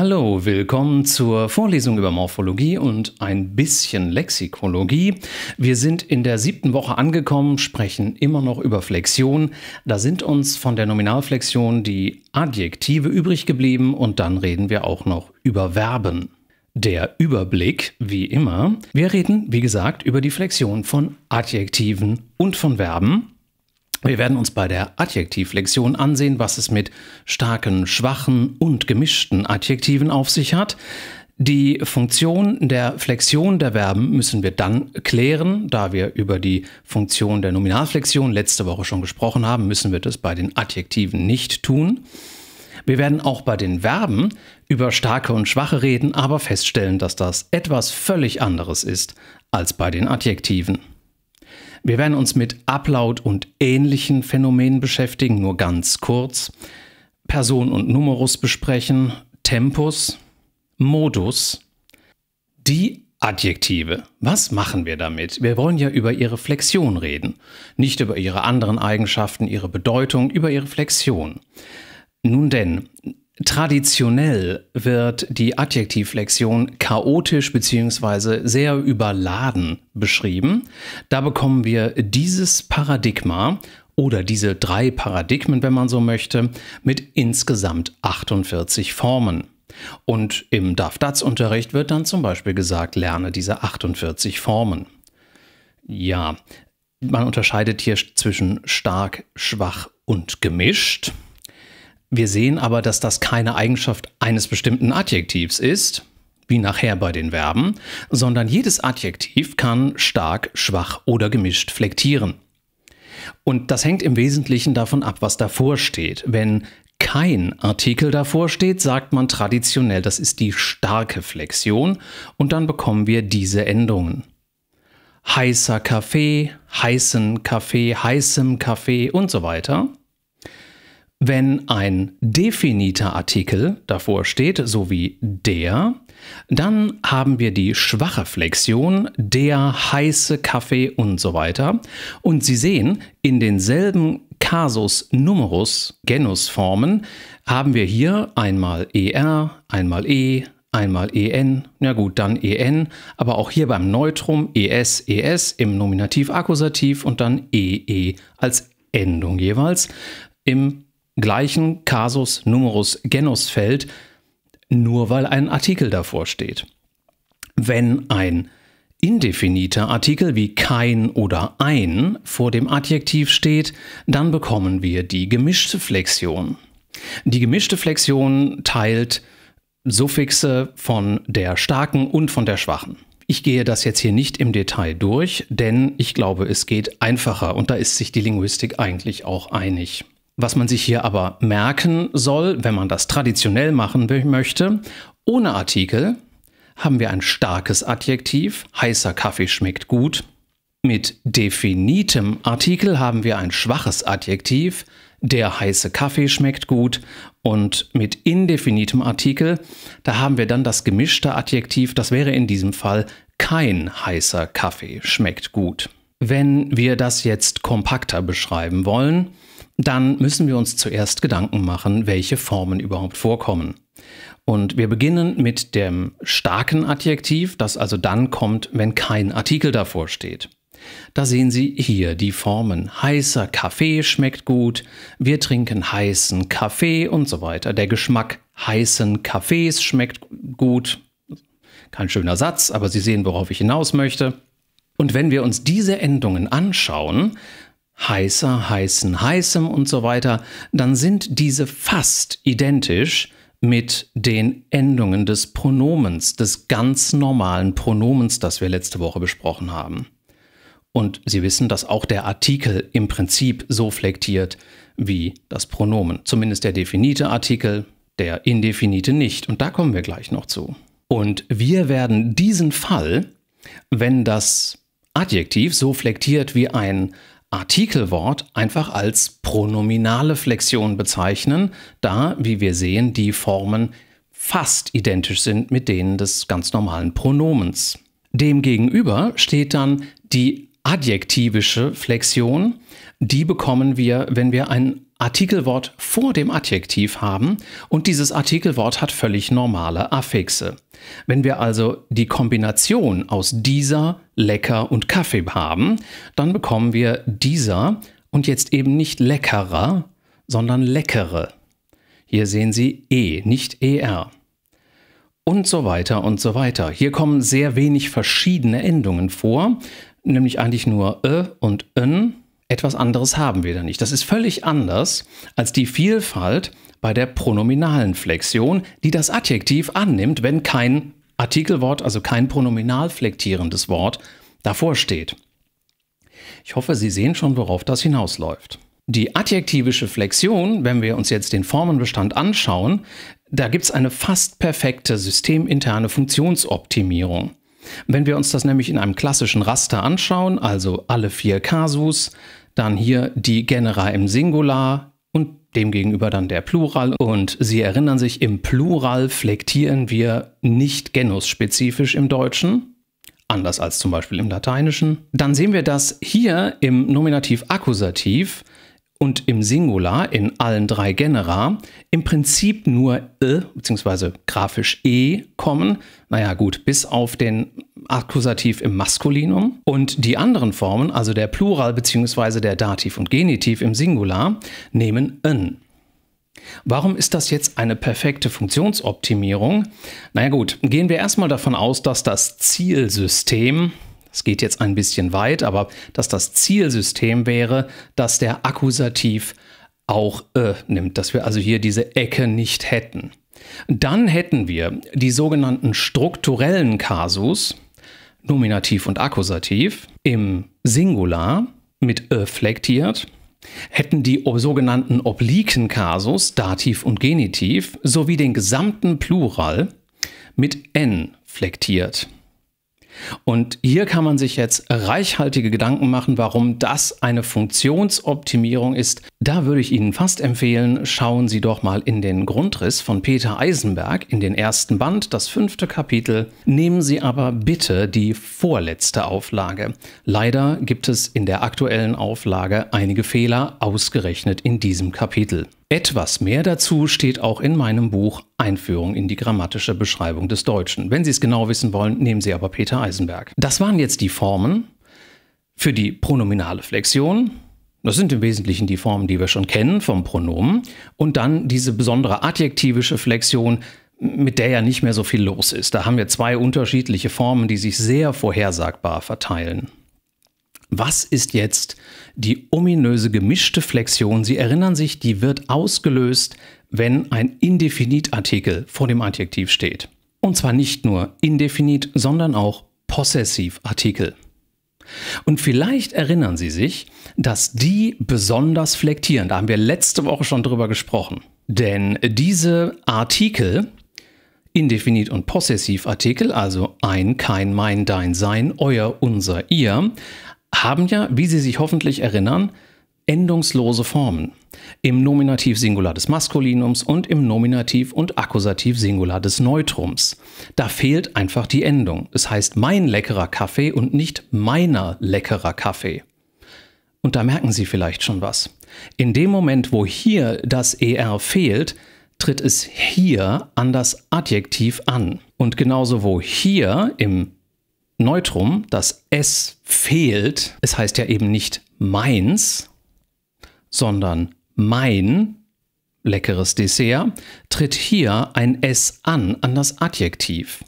Hallo, willkommen zur Vorlesung über Morphologie und ein bisschen Lexikologie. Wir sind in der siebten Woche angekommen, sprechen immer noch über Flexion. Da sind uns von der Nominalflexion die Adjektive übrig geblieben und dann reden wir auch noch über Verben. Der Überblick, wie immer. Wir reden, wie gesagt, über die Flexion von Adjektiven und von Verben. Wir werden uns bei der Adjektivlektion ansehen, was es mit starken, schwachen und gemischten Adjektiven auf sich hat. Die Funktion der Flexion der Verben müssen wir dann klären. Da wir über die Funktion der Nominalflexion letzte Woche schon gesprochen haben, müssen wir das bei den Adjektiven nicht tun. Wir werden auch bei den Verben über starke und schwache reden, aber feststellen, dass das etwas völlig anderes ist als bei den Adjektiven. Wir werden uns mit Upload und ähnlichen Phänomenen beschäftigen, nur ganz kurz. Person und Numerus besprechen, Tempus, Modus, die Adjektive. Was machen wir damit? Wir wollen ja über ihre Flexion reden, nicht über ihre anderen Eigenschaften, ihre Bedeutung, über ihre Flexion. Nun denn, Traditionell wird die Adjektivflexion chaotisch bzw. sehr überladen beschrieben. Da bekommen wir dieses Paradigma oder diese drei Paradigmen, wenn man so möchte, mit insgesamt 48 Formen. Und im DAF-DATS-Unterricht wird dann zum Beispiel gesagt, lerne diese 48 Formen. Ja, man unterscheidet hier zwischen stark, schwach und gemischt. Wir sehen aber, dass das keine Eigenschaft eines bestimmten Adjektivs ist, wie nachher bei den Verben, sondern jedes Adjektiv kann stark, schwach oder gemischt flektieren. Und das hängt im Wesentlichen davon ab, was davor steht. Wenn kein Artikel davor steht, sagt man traditionell, das ist die starke Flexion und dann bekommen wir diese Endungen. Heißer Kaffee, heißen Kaffee, heißem Kaffee und so weiter. Wenn ein definiter Artikel davor steht, so wie der, dann haben wir die schwache Flexion, der heiße Kaffee und so weiter. Und Sie sehen, in denselben Kasus Numerus Genusformen haben wir hier einmal er, einmal e, einmal en, na gut, dann en, aber auch hier beim Neutrum es, es im Nominativ-Akkusativ und dann ee e als Endung jeweils im gleichen Kasus numerus genus fällt, nur weil ein Artikel davor steht. Wenn ein indefiniter Artikel wie kein oder ein vor dem Adjektiv steht, dann bekommen wir die gemischte Flexion. Die gemischte Flexion teilt Suffixe von der starken und von der schwachen. Ich gehe das jetzt hier nicht im Detail durch, denn ich glaube, es geht einfacher und da ist sich die Linguistik eigentlich auch einig. Was man sich hier aber merken soll, wenn man das traditionell machen möchte, ohne Artikel haben wir ein starkes Adjektiv, heißer Kaffee schmeckt gut. Mit definitem Artikel haben wir ein schwaches Adjektiv, der heiße Kaffee schmeckt gut. Und mit indefinitem Artikel, da haben wir dann das gemischte Adjektiv, das wäre in diesem Fall kein heißer Kaffee schmeckt gut. Wenn wir das jetzt kompakter beschreiben wollen, dann müssen wir uns zuerst Gedanken machen, welche Formen überhaupt vorkommen. Und wir beginnen mit dem starken Adjektiv, das also dann kommt, wenn kein Artikel davor steht. Da sehen Sie hier die Formen. Heißer Kaffee schmeckt gut, wir trinken heißen Kaffee und so weiter. Der Geschmack heißen Kaffees schmeckt gut. Kein schöner Satz, aber Sie sehen, worauf ich hinaus möchte. Und wenn wir uns diese Endungen anschauen, heißer, heißen, heißem und so weiter, dann sind diese fast identisch mit den Endungen des Pronomens, des ganz normalen Pronomens, das wir letzte Woche besprochen haben. Und Sie wissen, dass auch der Artikel im Prinzip so flektiert wie das Pronomen. Zumindest der definite Artikel, der indefinite nicht. Und da kommen wir gleich noch zu. Und wir werden diesen Fall, wenn das Adjektiv so flektiert wie ein Artikelwort einfach als pronominale Flexion bezeichnen, da, wie wir sehen, die Formen fast identisch sind mit denen des ganz normalen Pronomens. Demgegenüber steht dann die adjektivische Flexion. Die bekommen wir, wenn wir ein Artikelwort vor dem Adjektiv haben und dieses Artikelwort hat völlig normale Affixe. Wenn wir also die Kombination aus dieser, lecker und Kaffee haben, dann bekommen wir dieser und jetzt eben nicht leckerer, sondern leckere. Hier sehen Sie E, nicht ER. Und so weiter und so weiter. Hier kommen sehr wenig verschiedene Endungen vor, nämlich eigentlich nur Ö und Ön etwas anderes haben wir da nicht. Das ist völlig anders als die Vielfalt bei der pronominalen Flexion, die das Adjektiv annimmt, wenn kein Artikelwort, also kein pronominal flektierendes Wort davor steht. Ich hoffe, Sie sehen schon, worauf das hinausläuft. Die adjektivische Flexion, wenn wir uns jetzt den Formenbestand anschauen, da gibt es eine fast perfekte systeminterne Funktionsoptimierung. Wenn wir uns das nämlich in einem klassischen Raster anschauen, also alle vier Kasus, dann hier die Genera im Singular und demgegenüber dann der Plural. Und Sie erinnern sich, im Plural flektieren wir nicht genusspezifisch im Deutschen, anders als zum Beispiel im Lateinischen. Dann sehen wir dass hier im Nominativ-Akkusativ und im Singular in allen drei Genera im Prinzip nur e bzw. grafisch e kommen. Naja gut, bis auf den Akkusativ im Maskulinum. Und die anderen Formen, also der Plural bzw. der Dativ und Genitiv im Singular, nehmen n. Warum ist das jetzt eine perfekte Funktionsoptimierung? Naja gut, gehen wir erstmal davon aus, dass das Zielsystem es geht jetzt ein bisschen weit, aber dass das Zielsystem wäre, dass der Akkusativ auch äh, nimmt, dass wir also hier diese Ecke nicht hätten. Dann hätten wir die sogenannten strukturellen Kasus, Nominativ und Akkusativ, im Singular mit äh flektiert, hätten die sogenannten obliken Kasus, Dativ und Genitiv, sowie den gesamten Plural mit n flektiert. Und hier kann man sich jetzt reichhaltige Gedanken machen, warum das eine Funktionsoptimierung ist, da würde ich Ihnen fast empfehlen, schauen Sie doch mal in den Grundriss von Peter Eisenberg in den ersten Band, das fünfte Kapitel. Nehmen Sie aber bitte die vorletzte Auflage. Leider gibt es in der aktuellen Auflage einige Fehler, ausgerechnet in diesem Kapitel. Etwas mehr dazu steht auch in meinem Buch Einführung in die grammatische Beschreibung des Deutschen. Wenn Sie es genau wissen wollen, nehmen Sie aber Peter Eisenberg. Das waren jetzt die Formen für die pronominale Flexion das sind im Wesentlichen die Formen, die wir schon kennen vom Pronomen. Und dann diese besondere adjektivische Flexion, mit der ja nicht mehr so viel los ist. Da haben wir zwei unterschiedliche Formen, die sich sehr vorhersagbar verteilen. Was ist jetzt die ominöse gemischte Flexion? Sie erinnern sich, die wird ausgelöst, wenn ein Indefinitartikel vor dem Adjektiv steht. Und zwar nicht nur Indefinit, sondern auch Possessivartikel. Und vielleicht erinnern Sie sich, dass die besonders flektieren. Da haben wir letzte Woche schon drüber gesprochen. Denn diese Artikel, Indefinit- und Possessivartikel, also ein, kein, mein, dein, sein, euer, unser, ihr, haben ja, wie Sie sich hoffentlich erinnern, endungslose Formen im Nominativ-Singular des Maskulinums und im Nominativ- und Akkusativ-Singular des Neutrums. Da fehlt einfach die Endung. Es heißt mein leckerer Kaffee und nicht meiner leckerer Kaffee. Und da merken Sie vielleicht schon was. In dem Moment, wo hier das ER fehlt, tritt es hier an das Adjektiv an. Und genauso wo hier im Neutrum das S fehlt, es heißt ja eben nicht meins, sondern mein leckeres Dessert tritt hier ein S an, an das Adjektiv.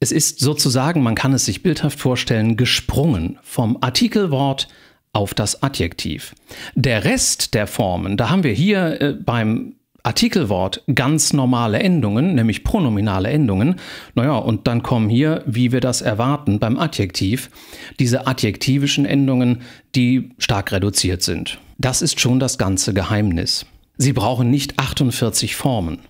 Es ist sozusagen, man kann es sich bildhaft vorstellen, gesprungen vom Artikelwort auf das Adjektiv. Der Rest der Formen, da haben wir hier äh, beim Artikelwort ganz normale Endungen, nämlich pronominale Endungen. Naja, und dann kommen hier, wie wir das erwarten, beim Adjektiv, diese adjektivischen Endungen, die stark reduziert sind. Das ist schon das ganze Geheimnis. Sie brauchen nicht 48 Formen.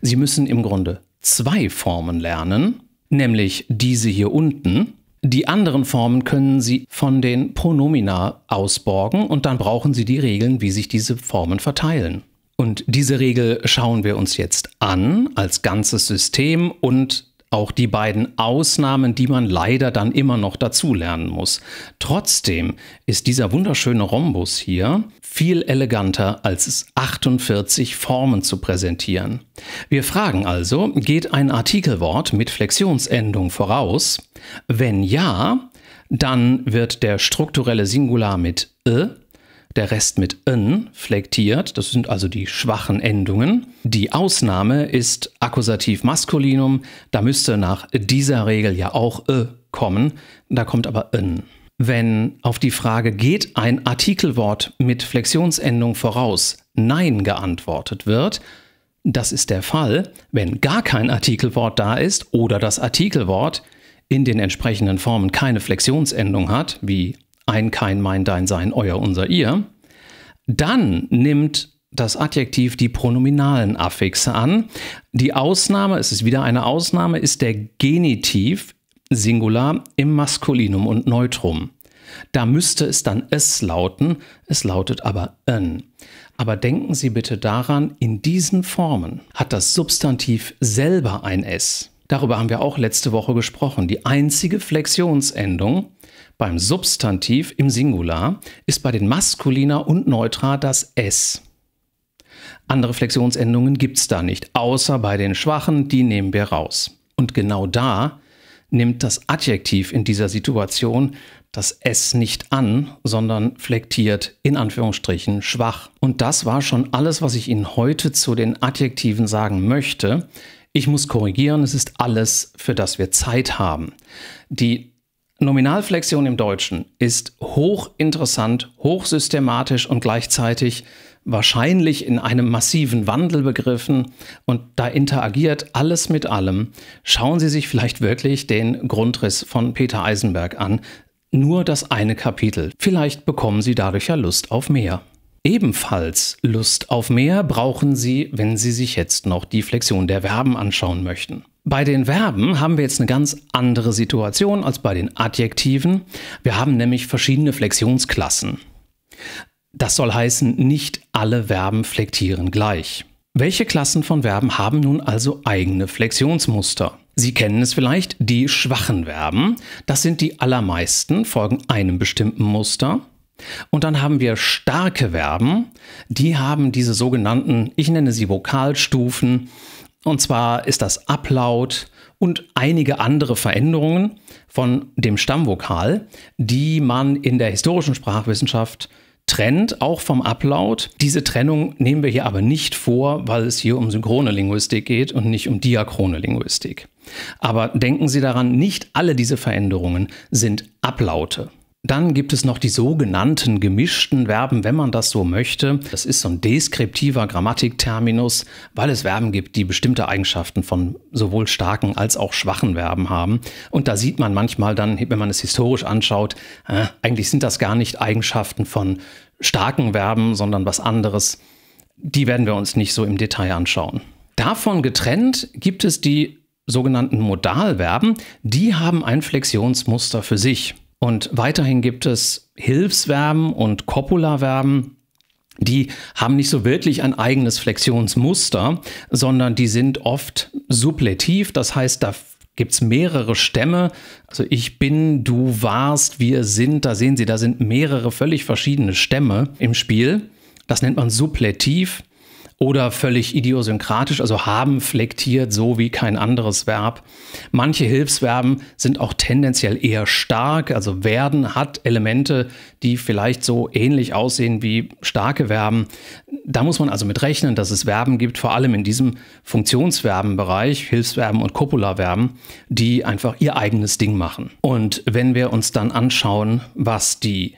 Sie müssen im Grunde zwei Formen lernen, nämlich diese hier unten. Die anderen Formen können Sie von den Pronomina ausborgen und dann brauchen Sie die Regeln, wie sich diese Formen verteilen. Und diese Regel schauen wir uns jetzt an als ganzes System und auch die beiden Ausnahmen, die man leider dann immer noch dazulernen muss. Trotzdem ist dieser wunderschöne Rhombus hier viel eleganter, als es 48 Formen zu präsentieren. Wir fragen also, geht ein Artikelwort mit Flexionsendung voraus? Wenn ja, dann wird der strukturelle Singular mit e der Rest mit n flektiert, das sind also die schwachen Endungen. Die Ausnahme ist Akkusativ Maskulinum, da müsste nach dieser Regel ja auch ö kommen, da kommt aber n. Wenn auf die Frage geht ein Artikelwort mit Flexionsendung voraus Nein geantwortet wird, das ist der Fall, wenn gar kein Artikelwort da ist oder das Artikelwort in den entsprechenden Formen keine Flexionsendung hat, wie ein kein, mein, dein, sein, euer, unser, ihr, dann nimmt das Adjektiv die pronominalen Affixe an. Die Ausnahme, es ist wieder eine Ausnahme, ist der Genitiv, Singular, im Maskulinum und Neutrum. Da müsste es dann es lauten, es lautet aber n. Aber denken Sie bitte daran, in diesen Formen hat das Substantiv selber ein S. Darüber haben wir auch letzte Woche gesprochen. Die einzige Flexionsendung beim Substantiv im Singular ist bei den Maskuliner und Neutra das S. Andere Flexionsendungen gibt es da nicht, außer bei den schwachen, die nehmen wir raus. Und genau da nimmt das Adjektiv in dieser Situation das S nicht an, sondern flektiert in Anführungsstrichen schwach. Und das war schon alles, was ich Ihnen heute zu den Adjektiven sagen möchte. Ich muss korrigieren, es ist alles, für das wir Zeit haben. Die Nominalflexion im Deutschen ist hochinteressant, hochsystematisch und gleichzeitig wahrscheinlich in einem massiven Wandel begriffen und da interagiert alles mit allem. Schauen Sie sich vielleicht wirklich den Grundriss von Peter Eisenberg an, nur das eine Kapitel. Vielleicht bekommen Sie dadurch ja Lust auf mehr. Ebenfalls Lust auf mehr brauchen Sie, wenn Sie sich jetzt noch die Flexion der Verben anschauen möchten. Bei den Verben haben wir jetzt eine ganz andere Situation als bei den Adjektiven. Wir haben nämlich verschiedene Flexionsklassen. Das soll heißen, nicht alle Verben flektieren gleich. Welche Klassen von Verben haben nun also eigene Flexionsmuster? Sie kennen es vielleicht, die schwachen Verben. Das sind die allermeisten, folgen einem bestimmten Muster. Und dann haben wir starke Verben. Die haben diese sogenannten, ich nenne sie Vokalstufen, und zwar ist das Ablaut und einige andere Veränderungen von dem Stammvokal, die man in der historischen Sprachwissenschaft trennt, auch vom Ablaut. Diese Trennung nehmen wir hier aber nicht vor, weil es hier um synchrone Linguistik geht und nicht um diachrone Linguistik. Aber denken Sie daran, nicht alle diese Veränderungen sind Ablaute. Dann gibt es noch die sogenannten gemischten Verben, wenn man das so möchte. Das ist so ein deskriptiver Grammatikterminus, weil es Verben gibt, die bestimmte Eigenschaften von sowohl starken als auch schwachen Verben haben. Und da sieht man manchmal dann, wenn man es historisch anschaut, äh, eigentlich sind das gar nicht Eigenschaften von starken Verben, sondern was anderes. Die werden wir uns nicht so im Detail anschauen. Davon getrennt gibt es die sogenannten Modalverben. Die haben ein Flexionsmuster für sich. Und weiterhin gibt es Hilfsverben und Kopularverben. Die haben nicht so wirklich ein eigenes Flexionsmuster, sondern die sind oft suppletiv. Das heißt, da gibt es mehrere Stämme. Also ich bin, du warst, wir sind. Da sehen Sie, da sind mehrere völlig verschiedene Stämme im Spiel. Das nennt man suppletiv oder völlig idiosynkratisch, also haben flektiert so wie kein anderes Verb. Manche Hilfsverben sind auch tendenziell eher stark, also werden hat Elemente, die vielleicht so ähnlich aussehen wie starke Verben. Da muss man also mit rechnen, dass es Verben gibt, vor allem in diesem Funktionsverbenbereich, Hilfsverben und Copularverben, die einfach ihr eigenes Ding machen. Und wenn wir uns dann anschauen, was die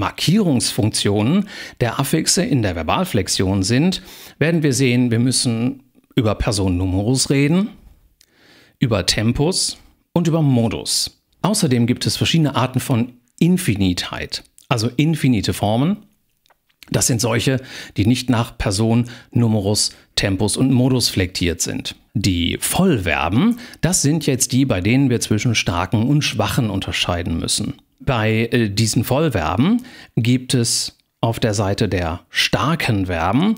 Markierungsfunktionen der Affixe in der Verbalflexion sind, werden wir sehen, wir müssen über Personennumerus reden, über Tempus und über Modus. Außerdem gibt es verschiedene Arten von Infinitheit, also infinite Formen. Das sind solche, die nicht nach Person, Numerus, Tempus und Modus flektiert sind. Die Vollverben, das sind jetzt die, bei denen wir zwischen starken und schwachen unterscheiden müssen. Bei äh, diesen Vollverben gibt es auf der Seite der starken Verben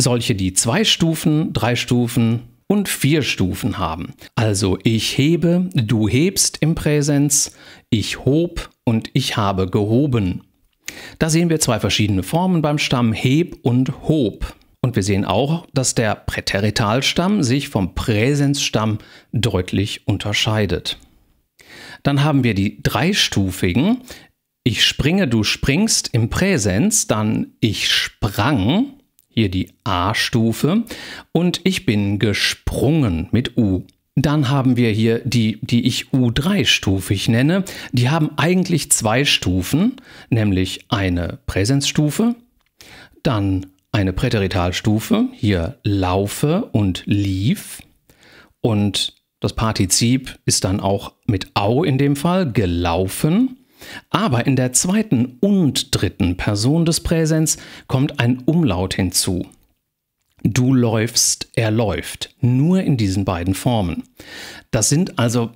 solche, die zwei Stufen, drei Stufen und vier Stufen haben. Also ich hebe, du hebst im Präsens, ich hob und ich habe gehoben. Da sehen wir zwei verschiedene Formen beim Stamm heb und hob. Und wir sehen auch, dass der Präteritalstamm sich vom Präsensstamm deutlich unterscheidet. Dann haben wir die dreistufigen. Ich springe, du springst im Präsens, dann ich sprang, hier die A-Stufe, und ich bin gesprungen mit U. Dann haben wir hier die, die ich U3-stufig nenne. Die haben eigentlich zwei Stufen, nämlich eine Präsensstufe, dann eine Präteritalstufe, hier laufe und lief und das Partizip ist dann auch mit au in dem Fall gelaufen. Aber in der zweiten und dritten Person des Präsens kommt ein Umlaut hinzu. Du läufst, er läuft. Nur in diesen beiden Formen. Das sind also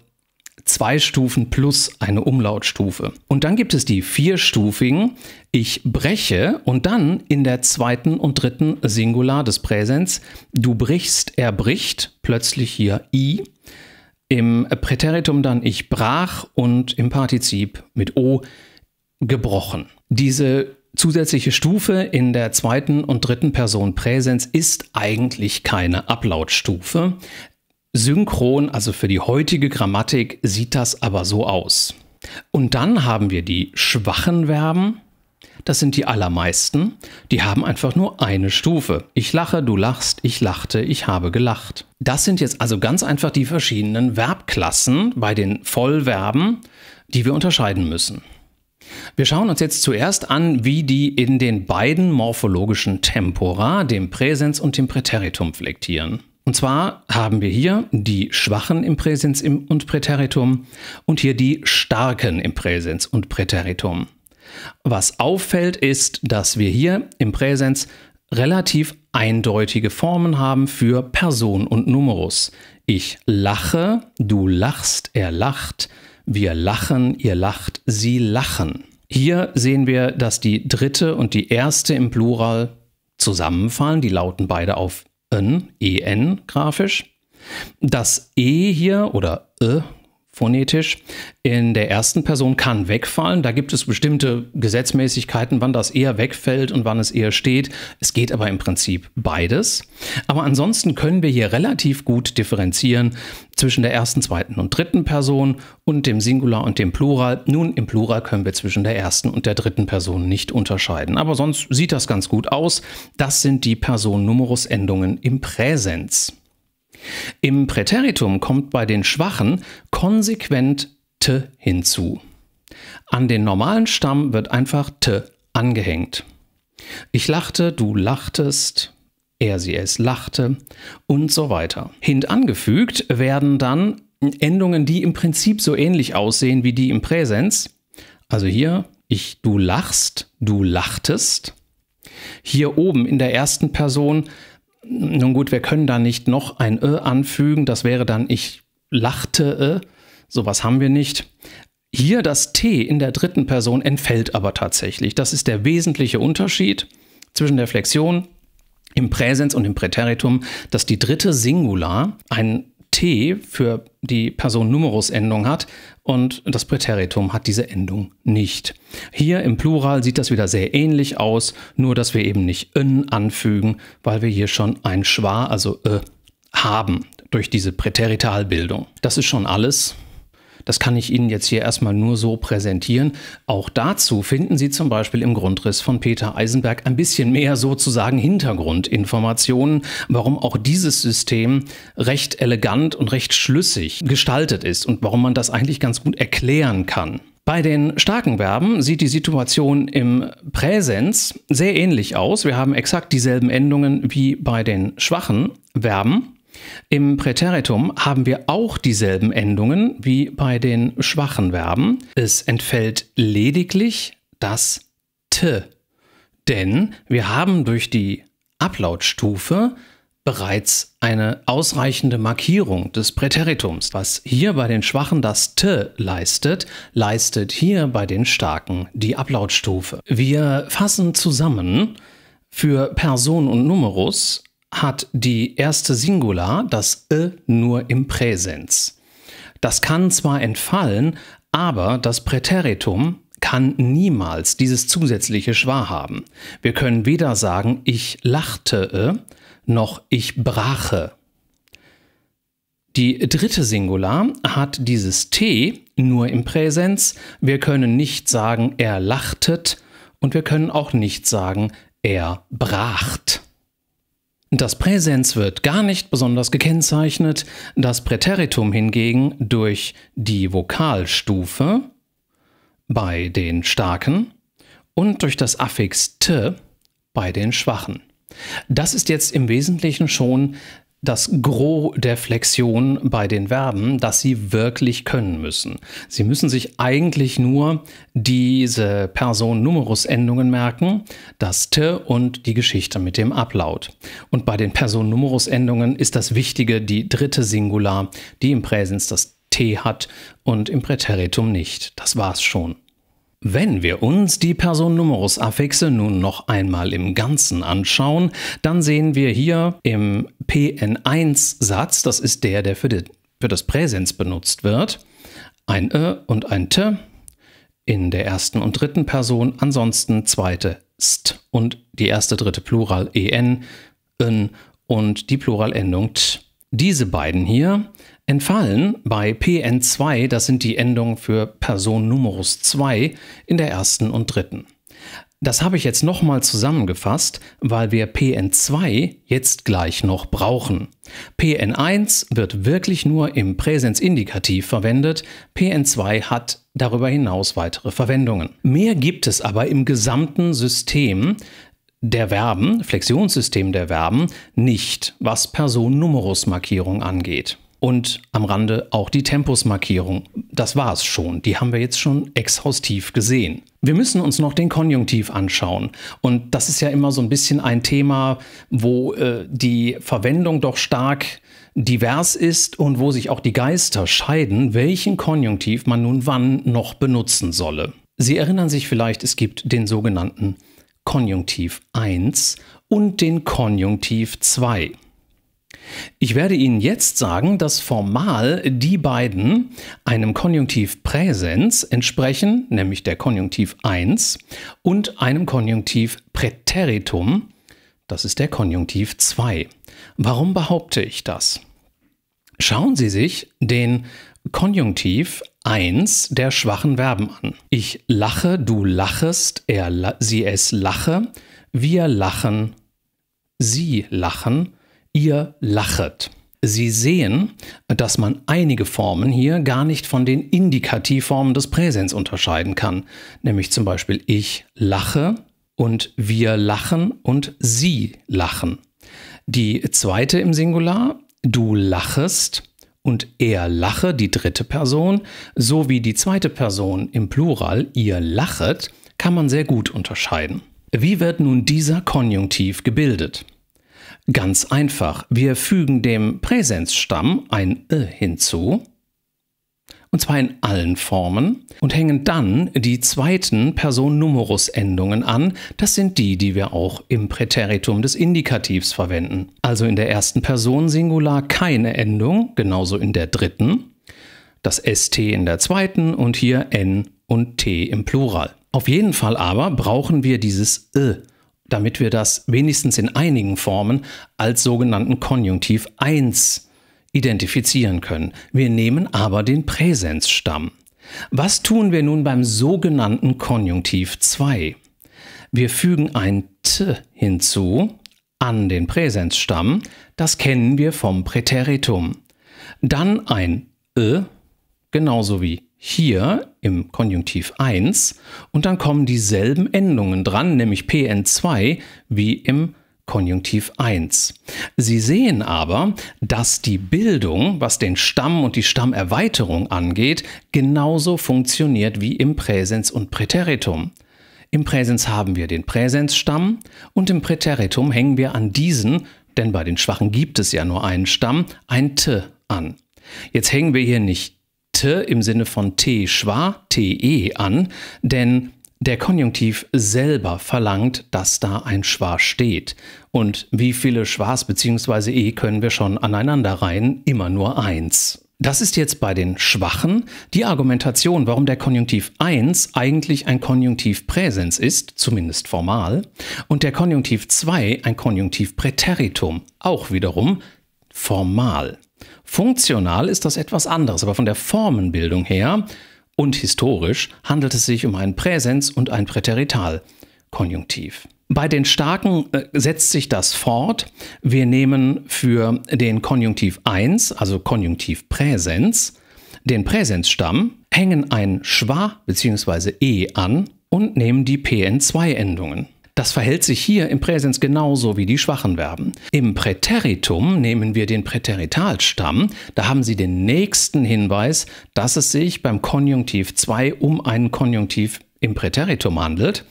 zwei Stufen plus eine Umlautstufe. Und dann gibt es die vierstufigen, ich breche und dann in der zweiten und dritten Singular des Präsens, du brichst, er bricht, plötzlich hier i, im Präteritum dann ich brach und im Partizip mit o gebrochen. Diese zusätzliche Stufe in der zweiten und dritten Person Präsens ist eigentlich keine Ablautstufe. Synchron, also für die heutige Grammatik, sieht das aber so aus. Und dann haben wir die schwachen Verben. Das sind die allermeisten. Die haben einfach nur eine Stufe. Ich lache, du lachst, ich lachte, ich habe gelacht. Das sind jetzt also ganz einfach die verschiedenen Verbklassen bei den Vollverben, die wir unterscheiden müssen. Wir schauen uns jetzt zuerst an, wie die in den beiden morphologischen Tempora, dem Präsens und dem Präteritum, flektieren. Und zwar haben wir hier die Schwachen im Präsens und Präteritum und hier die Starken im Präsens und Präteritum. Was auffällt, ist, dass wir hier im Präsens relativ eindeutige Formen haben für Person und Numerus. Ich lache, du lachst, er lacht, wir lachen, ihr lacht, sie lachen. Hier sehen wir, dass die dritte und die erste im Plural zusammenfallen, die lauten beide auf en, en grafisch. Das E hier oder E phonetisch, in der ersten Person kann wegfallen. Da gibt es bestimmte Gesetzmäßigkeiten, wann das eher wegfällt und wann es eher steht. Es geht aber im Prinzip beides. Aber ansonsten können wir hier relativ gut differenzieren zwischen der ersten, zweiten und dritten Person und dem Singular und dem Plural. Nun, im Plural können wir zwischen der ersten und der dritten Person nicht unterscheiden. Aber sonst sieht das ganz gut aus. Das sind die Personennumerusendungen im Präsens. Im Präteritum kommt bei den Schwachen konsequent T hinzu. An den normalen Stamm wird einfach T angehängt. Ich lachte, du lachtest, er sie es lachte und so weiter. Hintangefügt werden dann Endungen, die im Prinzip so ähnlich aussehen wie die im Präsens. Also hier ich du lachst, du lachtest. Hier oben in der ersten Person nun gut, wir können da nicht noch ein Ö anfügen, das wäre dann ich lachte, äh. sowas haben wir nicht. Hier das T in der dritten Person entfällt aber tatsächlich. Das ist der wesentliche Unterschied zwischen der Flexion im Präsens und im Präteritum, dass die dritte Singular ein T für die Person Numerus-Endung hat und das Präteritum hat diese Endung nicht. Hier im Plural sieht das wieder sehr ähnlich aus, nur dass wir eben nicht n anfügen, weil wir hier schon ein schwa, also äh, haben durch diese Präteritalbildung. Das ist schon alles. Das kann ich Ihnen jetzt hier erstmal nur so präsentieren. Auch dazu finden Sie zum Beispiel im Grundriss von Peter Eisenberg ein bisschen mehr sozusagen Hintergrundinformationen, warum auch dieses System recht elegant und recht schlüssig gestaltet ist und warum man das eigentlich ganz gut erklären kann. Bei den starken Verben sieht die Situation im Präsens sehr ähnlich aus. Wir haben exakt dieselben Endungen wie bei den schwachen Verben. Im Präteritum haben wir auch dieselben Endungen wie bei den schwachen Verben. Es entfällt lediglich das t, denn wir haben durch die Ablautstufe bereits eine ausreichende Markierung des Präteritums. Was hier bei den Schwachen das T leistet, leistet hier bei den Starken die Ablautstufe. Wir fassen zusammen für Person und Numerus hat die erste Singular das e nur im Präsens. Das kann zwar entfallen, aber das Präteritum kann niemals dieses zusätzliche Schwa haben. Wir können weder sagen ich lachte e, noch ich brache. Die dritte Singular hat dieses T nur im Präsens. Wir können nicht sagen er lachtet und wir können auch nicht sagen er bracht. Das Präsens wird gar nicht besonders gekennzeichnet, das Präteritum hingegen durch die Vokalstufe bei den Starken und durch das Affix t bei den Schwachen. Das ist jetzt im Wesentlichen schon das Gros der Flexion bei den Verben, dass sie wirklich können müssen. Sie müssen sich eigentlich nur diese Person-Numerus-Endungen merken, das T und die Geschichte mit dem Ablaut. Und bei den Person-Numerus-Endungen ist das Wichtige die dritte Singular, die im Präsens das t hat und im Präteritum nicht. Das war's schon. Wenn wir uns die Personnumerus-Affixe nun noch einmal im Ganzen anschauen, dann sehen wir hier im PN1-Satz, das ist der, der für, die, für, das Präsens benutzt wird, ein Ö und ein T in der ersten und dritten Person, ansonsten zweite St und die erste, dritte Plural EN, Ön und die Pluralendung T. Diese beiden hier entfallen bei PN2, das sind die Endungen für Person Numerus 2 in der ersten und dritten. Das habe ich jetzt nochmal zusammengefasst, weil wir PN2 jetzt gleich noch brauchen. PN1 wird wirklich nur im Präsensindikativ verwendet, PN2 hat darüber hinaus weitere Verwendungen. Mehr gibt es aber im gesamten System der Verben, Flexionssystem der Verben, nicht, was person numerus markierung angeht und am Rande auch die Tempusmarkierung. Das war es schon, die haben wir jetzt schon exhaustiv gesehen. Wir müssen uns noch den Konjunktiv anschauen. Und das ist ja immer so ein bisschen ein Thema, wo äh, die Verwendung doch stark divers ist und wo sich auch die Geister scheiden, welchen Konjunktiv man nun wann noch benutzen solle. Sie erinnern sich vielleicht, es gibt den sogenannten Konjunktiv 1 und den Konjunktiv 2. Ich werde Ihnen jetzt sagen, dass formal die beiden einem Konjunktiv Präsens entsprechen, nämlich der Konjunktiv 1 und einem Konjunktiv Präteritum, das ist der Konjunktiv 2. Warum behaupte ich das? Schauen Sie sich den Konjunktiv 1 der schwachen Verben an. Ich lache, du lachest, er, sie, es lache, wir lachen, sie lachen, ihr lachet. Sie sehen, dass man einige Formen hier gar nicht von den Indikativformen des Präsens unterscheiden kann, nämlich zum Beispiel ich lache und wir lachen und sie lachen. Die zweite im Singular, du lachest und er lache, die dritte Person, sowie die zweite Person im Plural, ihr lachet, kann man sehr gut unterscheiden. Wie wird nun dieser Konjunktiv gebildet? Ganz einfach, wir fügen dem Präsensstamm ein e hinzu, und zwar in allen Formen, und hängen dann die zweiten person endungen an. Das sind die, die wir auch im Präteritum des Indikativs verwenden. Also in der ersten Person Singular keine Endung, genauso in der dritten, das ST in der zweiten und hier N und T im Plural. Auf jeden Fall aber brauchen wir dieses E damit wir das wenigstens in einigen Formen als sogenannten Konjunktiv 1 identifizieren können. Wir nehmen aber den Präsensstamm. Was tun wir nun beim sogenannten Konjunktiv 2? Wir fügen ein t hinzu an den Präsensstamm, das kennen wir vom Präteritum. Dann ein Ö, genauso wie hier im Konjunktiv 1 und dann kommen dieselben Endungen dran, nämlich PN2 wie im Konjunktiv 1. Sie sehen aber, dass die Bildung, was den Stamm und die Stammerweiterung angeht, genauso funktioniert wie im Präsens und Präteritum. Im Präsens haben wir den Präsensstamm und im Präteritum hängen wir an diesen, denn bei den Schwachen gibt es ja nur einen Stamm, ein T an. Jetzt hängen wir hier nicht te im Sinne von T schwa, te an, denn der Konjunktiv selber verlangt, dass da ein Schwa steht. Und wie viele Schwas bzw. E können wir schon aneinanderreihen? Immer nur eins. Das ist jetzt bei den Schwachen die Argumentation, warum der Konjunktiv 1 eigentlich ein Konjunktiv Präsens ist, zumindest formal, und der Konjunktiv 2 ein Konjunktiv Präteritum, auch wiederum formal. Funktional ist das etwas anderes, aber von der Formenbildung her und historisch handelt es sich um ein Präsens- und ein Präteritalkonjunktiv. Bei den Starken äh, setzt sich das fort. Wir nehmen für den Konjunktiv 1, also Konjunktiv Präsens, den Präsensstamm, hängen ein Schwa bzw. E an und nehmen die PN2-Endungen. Das verhält sich hier im Präsens genauso wie die schwachen Verben. Im Präteritum nehmen wir den Präteritalstamm, da haben Sie den nächsten Hinweis, dass es sich beim Konjunktiv 2 um einen Konjunktiv im Präteritum handelt.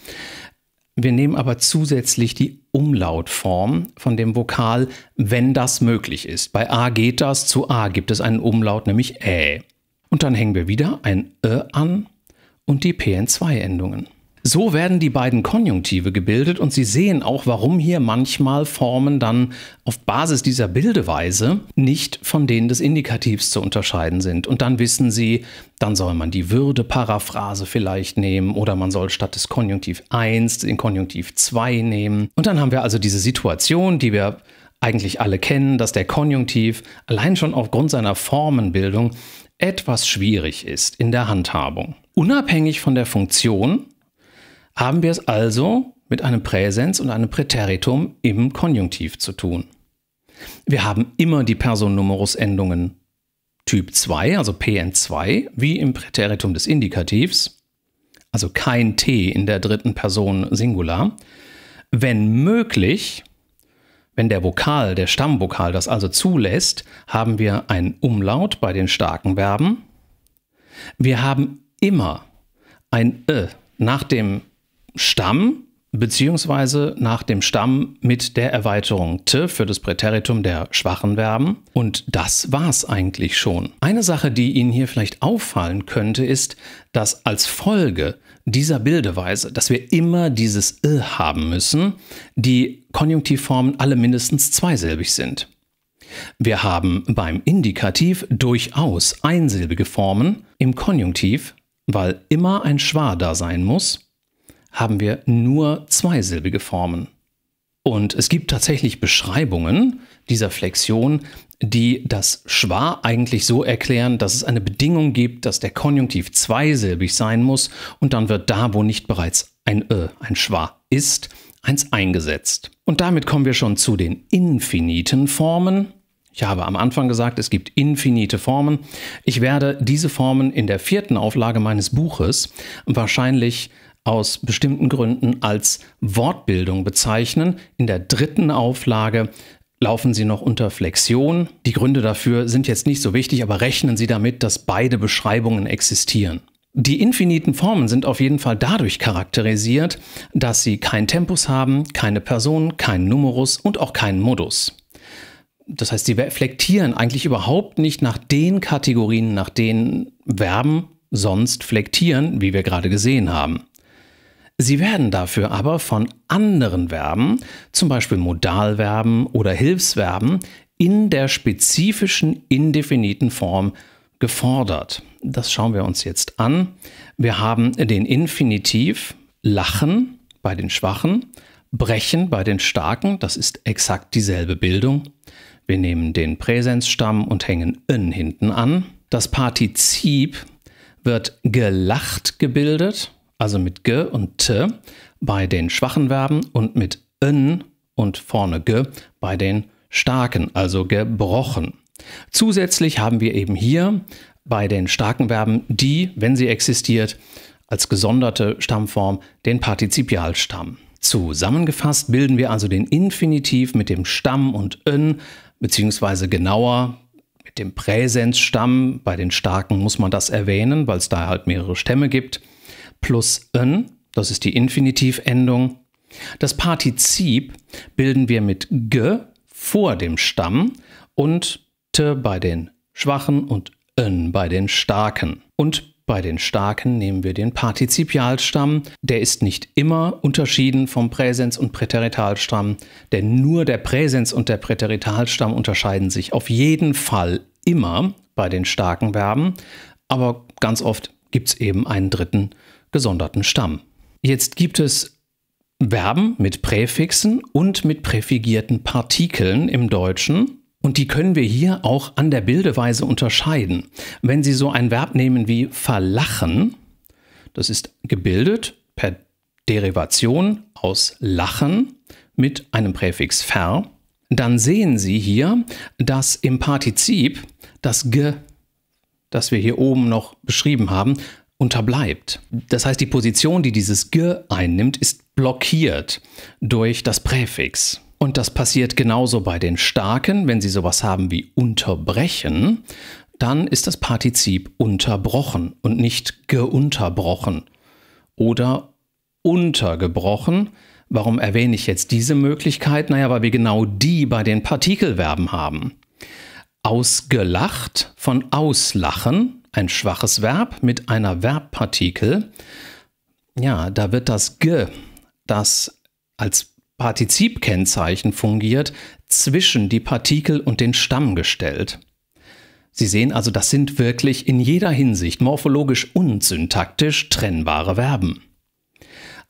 Wir nehmen aber zusätzlich die Umlautform von dem Vokal, wenn das möglich ist. Bei A geht das, zu A gibt es einen Umlaut, nämlich Ä. Und dann hängen wir wieder ein Ö an und die PN2-Endungen. So werden die beiden Konjunktive gebildet und Sie sehen auch, warum hier manchmal Formen dann auf Basis dieser Bildeweise nicht von denen des Indikativs zu unterscheiden sind. Und dann wissen Sie, dann soll man die Würde-Paraphrase vielleicht nehmen oder man soll statt des Konjunktiv 1 den Konjunktiv 2 nehmen. Und dann haben wir also diese Situation, die wir eigentlich alle kennen, dass der Konjunktiv allein schon aufgrund seiner Formenbildung etwas schwierig ist in der Handhabung. Unabhängig von der Funktion haben wir es also mit einem Präsens und einem Präteritum im Konjunktiv zu tun. Wir haben immer die personnumerus Typ 2, also PN2, wie im Präteritum des Indikativs, also kein T in der dritten Person Singular, wenn möglich, wenn der Vokal, der Stammvokal das also zulässt, haben wir einen Umlaut bei den starken Verben. Wir haben immer ein Ö nach dem Stamm beziehungsweise nach dem Stamm mit der Erweiterung T für das Präteritum der schwachen Verben. Und das war's eigentlich schon. Eine Sache, die Ihnen hier vielleicht auffallen könnte, ist, dass als Folge dieser Bildeweise, dass wir immer dieses Ö haben müssen, die Konjunktivformen alle mindestens zweisilbig sind. Wir haben beim Indikativ durchaus einsilbige Formen, im Konjunktiv, weil immer ein Schwa da sein muss, haben wir nur zweisilbige Formen. Und es gibt tatsächlich Beschreibungen dieser Flexion, die das Schwa eigentlich so erklären, dass es eine Bedingung gibt, dass der Konjunktiv zweisilbig sein muss und dann wird da, wo nicht bereits ein Ö, ein Schwa ist, eins eingesetzt. Und damit kommen wir schon zu den infiniten Formen. Ich habe am Anfang gesagt, es gibt infinite Formen. Ich werde diese Formen in der vierten Auflage meines Buches wahrscheinlich aus bestimmten Gründen als Wortbildung bezeichnen. In der dritten Auflage laufen sie noch unter Flexion. Die Gründe dafür sind jetzt nicht so wichtig, aber rechnen Sie damit, dass beide Beschreibungen existieren. Die infiniten Formen sind auf jeden Fall dadurch charakterisiert, dass sie kein Tempus haben, keine Person, keinen Numerus und auch keinen Modus. Das heißt, sie reflektieren eigentlich überhaupt nicht nach den Kategorien, nach denen Verben sonst flektieren, wie wir gerade gesehen haben. Sie werden dafür aber von anderen Verben, zum Beispiel Modalverben oder Hilfsverben, in der spezifischen indefiniten Form gefordert. Das schauen wir uns jetzt an. Wir haben den Infinitiv lachen bei den Schwachen, brechen bei den Starken, das ist exakt dieselbe Bildung. Wir nehmen den Präsenzstamm und hängen n hinten an. Das Partizip wird gelacht gebildet also mit G und T bei den schwachen Verben und mit n und vorne G bei den starken, also gebrochen. Zusätzlich haben wir eben hier bei den starken Verben die, wenn sie existiert, als gesonderte Stammform den Partizipialstamm. Zusammengefasst bilden wir also den Infinitiv mit dem Stamm und n, beziehungsweise genauer mit dem Präsensstamm. Bei den starken muss man das erwähnen, weil es da halt mehrere Stämme gibt plus n, das ist die Infinitivendung. Das Partizip bilden wir mit g vor dem Stamm und t bei den Schwachen und n bei den Starken. Und bei den Starken nehmen wir den Partizipialstamm. Der ist nicht immer unterschieden vom Präsens- und Präteritalstamm, denn nur der Präsens- und der Präteritalstamm unterscheiden sich auf jeden Fall immer bei den starken Verben, aber ganz oft gibt es eben einen dritten gesonderten Stamm. Jetzt gibt es Verben mit Präfixen und mit präfigierten Partikeln im Deutschen. Und die können wir hier auch an der Bildeweise unterscheiden. Wenn Sie so ein Verb nehmen wie verlachen, das ist gebildet per Derivation aus lachen mit einem Präfix ver, dann sehen Sie hier, dass im Partizip das ge, das wir hier oben noch beschrieben haben, unterbleibt. Das heißt, die Position, die dieses G einnimmt, ist blockiert durch das Präfix. Und das passiert genauso bei den Starken, wenn sie sowas haben wie unterbrechen, dann ist das Partizip unterbrochen und nicht geunterbrochen oder untergebrochen. Warum erwähne ich jetzt diese Möglichkeit? Naja, weil wir genau die bei den Partikelverben haben. Ausgelacht von auslachen ein schwaches Verb mit einer Verbpartikel, ja, da wird das G, das als Partizipkennzeichen fungiert, zwischen die Partikel und den Stamm gestellt. Sie sehen also, das sind wirklich in jeder Hinsicht morphologisch und syntaktisch trennbare Verben.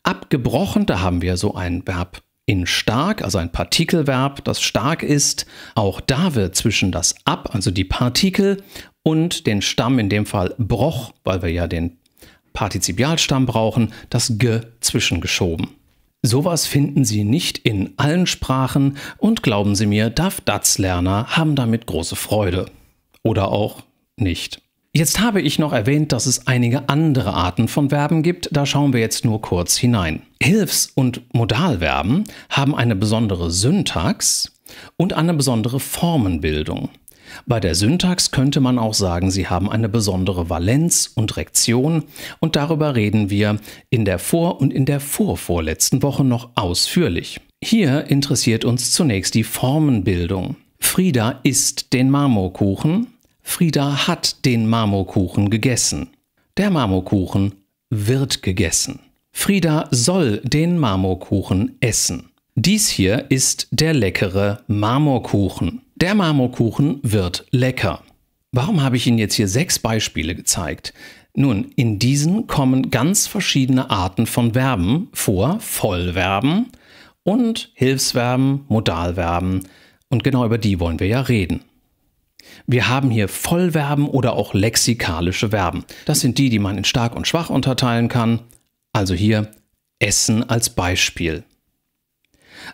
Abgebrochen, da haben wir so ein Verb in stark, also ein Partikelverb, das stark ist. Auch da wird zwischen das ab, also die Partikel und den Stamm, in dem Fall Broch, weil wir ja den Partizipialstamm brauchen, das G zwischengeschoben. Sowas finden Sie nicht in allen Sprachen und glauben Sie mir, DAF-DATS-Lerner haben damit große Freude. Oder auch nicht. Jetzt habe ich noch erwähnt, dass es einige andere Arten von Verben gibt, da schauen wir jetzt nur kurz hinein. Hilfs- und Modalverben haben eine besondere Syntax und eine besondere Formenbildung. Bei der Syntax könnte man auch sagen, sie haben eine besondere Valenz und Rektion und darüber reden wir in der Vor- und in der Vorvorletzten Woche noch ausführlich. Hier interessiert uns zunächst die Formenbildung. Frieda isst den Marmorkuchen, Frieda hat den Marmorkuchen gegessen. Der Marmorkuchen wird gegessen. Frieda soll den Marmorkuchen essen. Dies hier ist der leckere Marmorkuchen. Der Marmorkuchen wird lecker. Warum habe ich Ihnen jetzt hier sechs Beispiele gezeigt? Nun, in diesen kommen ganz verschiedene Arten von Verben vor, Vollverben und Hilfsverben, Modalverben. Und genau über die wollen wir ja reden. Wir haben hier Vollverben oder auch lexikalische Verben. Das sind die, die man in stark und schwach unterteilen kann. Also hier Essen als Beispiel.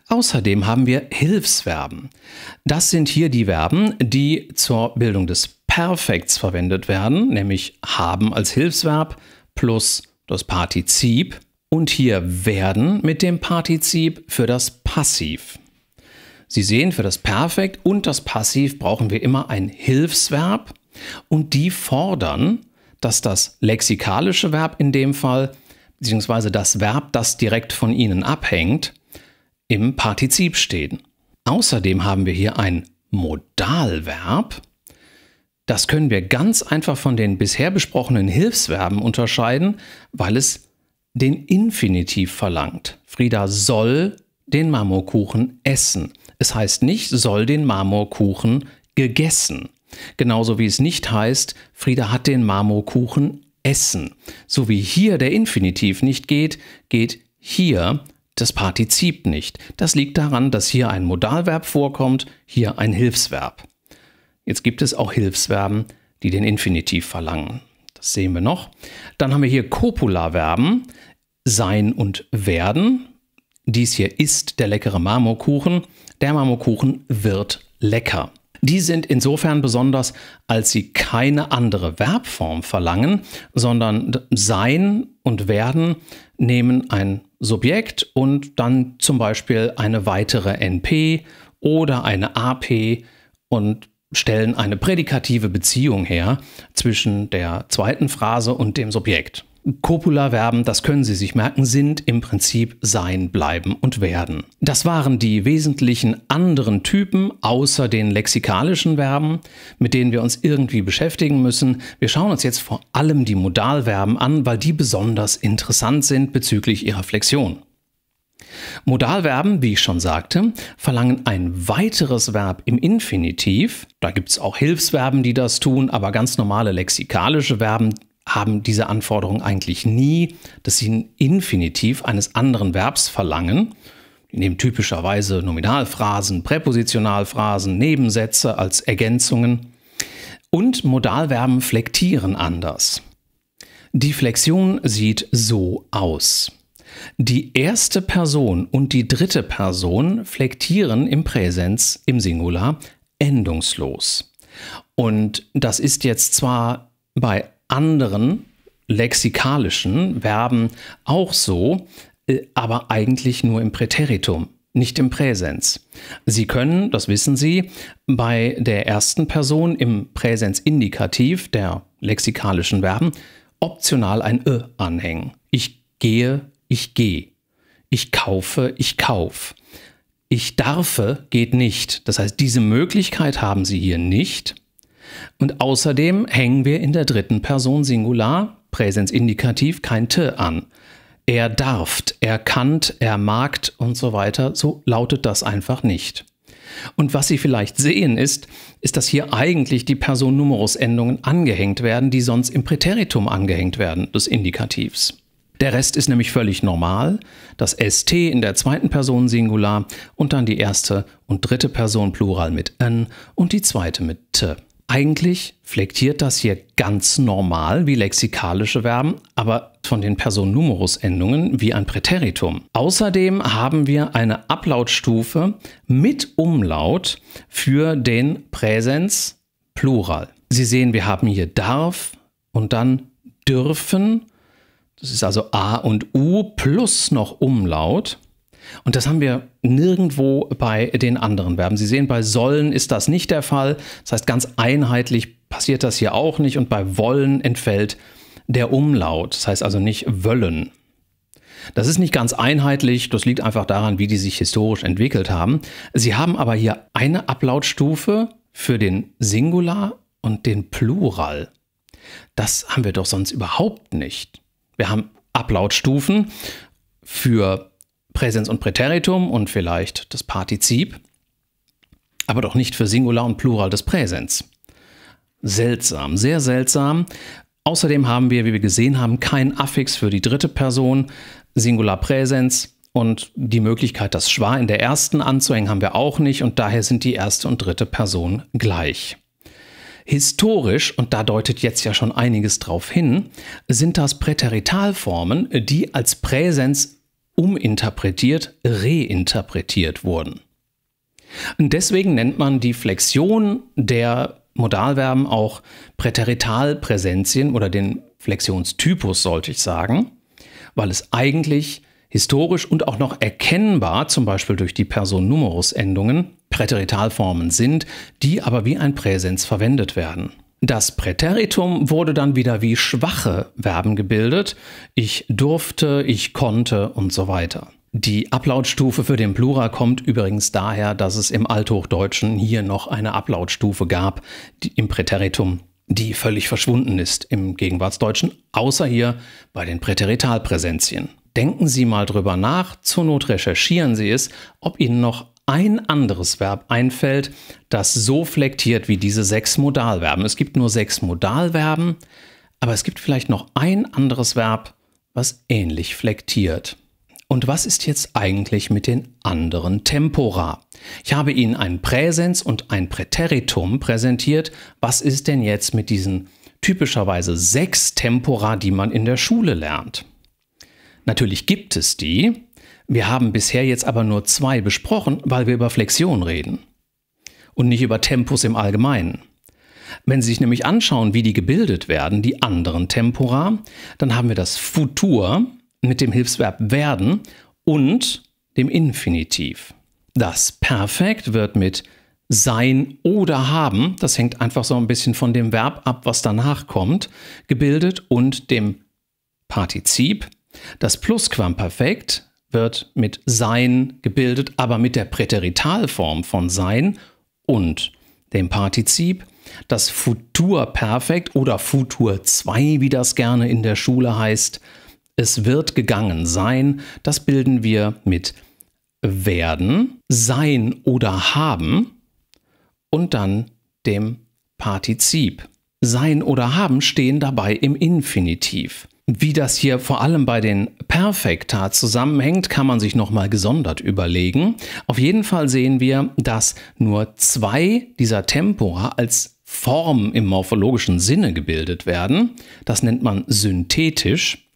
Außerdem haben wir Hilfsverben. Das sind hier die Verben, die zur Bildung des Perfekts verwendet werden, nämlich haben als Hilfsverb plus das Partizip und hier werden mit dem Partizip für das Passiv. Sie sehen, für das Perfekt und das Passiv brauchen wir immer ein Hilfsverb und die fordern, dass das lexikalische Verb in dem Fall, beziehungsweise das Verb, das direkt von ihnen abhängt, im Partizip stehen. Außerdem haben wir hier ein Modalverb. Das können wir ganz einfach von den bisher besprochenen Hilfsverben unterscheiden, weil es den Infinitiv verlangt. Frieda soll den Marmorkuchen essen. Es heißt nicht, soll den Marmorkuchen gegessen. Genauso wie es nicht heißt, Frieda hat den Marmorkuchen essen. So wie hier der Infinitiv nicht geht, geht hier das Partizip nicht. Das liegt daran, dass hier ein Modalverb vorkommt, hier ein Hilfsverb. Jetzt gibt es auch Hilfsverben, die den Infinitiv verlangen. Das sehen wir noch. Dann haben wir hier Copularverben, sein und werden. Dies hier ist der leckere Marmorkuchen. Der Marmorkuchen wird lecker. Die sind insofern besonders, als sie keine andere Verbform verlangen, sondern sein und werden nehmen ein Subjekt und dann zum Beispiel eine weitere NP oder eine AP und stellen eine prädikative Beziehung her zwischen der zweiten Phrase und dem Subjekt. Kopularverben, das können Sie sich merken, sind im Prinzip sein, bleiben und werden. Das waren die wesentlichen anderen Typen außer den lexikalischen Verben, mit denen wir uns irgendwie beschäftigen müssen. Wir schauen uns jetzt vor allem die Modalverben an, weil die besonders interessant sind bezüglich ihrer Flexion. Modalverben, wie ich schon sagte, verlangen ein weiteres Verb im Infinitiv. Da gibt es auch Hilfsverben, die das tun, aber ganz normale lexikalische Verben haben diese Anforderung eigentlich nie, dass sie einen Infinitiv eines anderen Verbs verlangen. Die nehmen typischerweise Nominalphrasen, Präpositionalphrasen, Nebensätze als Ergänzungen. Und Modalverben flektieren anders. Die Flexion sieht so aus. Die erste Person und die dritte Person flektieren im Präsens, im Singular, endungslos. Und das ist jetzt zwar bei anderen lexikalischen Verben auch so, äh, aber eigentlich nur im Präteritum, nicht im Präsens. Sie können, das wissen Sie, bei der ersten Person im Präsensindikativ der lexikalischen Verben optional ein ö anhängen. Ich gehe, ich gehe. Ich kaufe, ich kauf. Ich darfe geht nicht. Das heißt, diese Möglichkeit haben Sie hier nicht. Und außerdem hängen wir in der dritten Person Singular, Präsensindikativ, kein T an. Er darf, er kannt, er magt und so weiter, so lautet das einfach nicht. Und was Sie vielleicht sehen ist, ist, dass hier eigentlich die Person-Numerus-Endungen angehängt werden, die sonst im Präteritum angehängt werden, des Indikativs. Der Rest ist nämlich völlig normal. Das ST in der zweiten Person Singular und dann die erste und dritte Person Plural mit N und die zweite mit T. Eigentlich flektiert das hier ganz normal wie lexikalische Verben, aber von den Personennumerus-Endungen wie ein Präteritum. Außerdem haben wir eine Ablautstufe mit Umlaut für den Präsens Plural. Sie sehen, wir haben hier darf und dann dürfen. Das ist also A und U plus noch Umlaut. Und das haben wir nirgendwo bei den anderen Verben. Sie sehen, bei sollen ist das nicht der Fall. Das heißt, ganz einheitlich passiert das hier auch nicht. Und bei wollen entfällt der Umlaut. Das heißt also nicht wollen. Das ist nicht ganz einheitlich, das liegt einfach daran, wie die sich historisch entwickelt haben. Sie haben aber hier eine Ablautstufe für den Singular und den Plural. Das haben wir doch sonst überhaupt nicht. Wir haben Ablautstufen für Präsens und Präteritum und vielleicht das Partizip, aber doch nicht für Singular und Plural des Präsens. Seltsam, sehr seltsam. Außerdem haben wir, wie wir gesehen haben, keinen Affix für die dritte Person, Singular Präsens und die Möglichkeit, das Schwa in der ersten anzuhängen, haben wir auch nicht und daher sind die erste und dritte Person gleich. Historisch, und da deutet jetzt ja schon einiges drauf hin, sind das Präteritalformen, die als Präsens uminterpretiert, reinterpretiert wurden. Und deswegen nennt man die Flexion der Modalverben auch Präteritalpräsentien oder den Flexionstypus, sollte ich sagen, weil es eigentlich historisch und auch noch erkennbar, zum Beispiel durch die person numerus endungen Präteritalformen sind, die aber wie ein Präsens verwendet werden. Das Präteritum wurde dann wieder wie schwache Verben gebildet. Ich durfte, ich konnte und so weiter. Die Ablautstufe für den Plural kommt übrigens daher, dass es im Althochdeutschen hier noch eine Ablautstufe gab, die im Präteritum, die völlig verschwunden ist im Gegenwartsdeutschen, außer hier bei den Präteritalpräsenzien. Denken Sie mal drüber nach, zur Not recherchieren Sie es, ob Ihnen noch ein anderes Verb einfällt, das so flektiert wie diese sechs Modalverben. Es gibt nur sechs Modalverben, aber es gibt vielleicht noch ein anderes Verb, was ähnlich flektiert. Und was ist jetzt eigentlich mit den anderen Tempora? Ich habe Ihnen ein Präsens und ein Präteritum präsentiert. Was ist denn jetzt mit diesen typischerweise sechs Tempora, die man in der Schule lernt? Natürlich gibt es die, wir haben bisher jetzt aber nur zwei besprochen, weil wir über Flexion reden und nicht über Tempus im Allgemeinen. Wenn Sie sich nämlich anschauen, wie die gebildet werden, die anderen Tempora, dann haben wir das Futur mit dem Hilfsverb werden und dem Infinitiv. Das Perfekt wird mit sein oder haben, das hängt einfach so ein bisschen von dem Verb ab, was danach kommt, gebildet und dem Partizip. Das Plusquamperfekt wird mit sein gebildet, aber mit der Präteritalform von sein und dem Partizip. Das Futurperfekt oder Futur 2, wie das gerne in der Schule heißt, es wird gegangen sein, das bilden wir mit werden, sein oder haben und dann dem Partizip. Sein oder haben stehen dabei im Infinitiv. Wie das hier vor allem bei den Perfekta zusammenhängt, kann man sich nochmal gesondert überlegen. Auf jeden Fall sehen wir, dass nur zwei dieser Tempora als Form im morphologischen Sinne gebildet werden. Das nennt man synthetisch.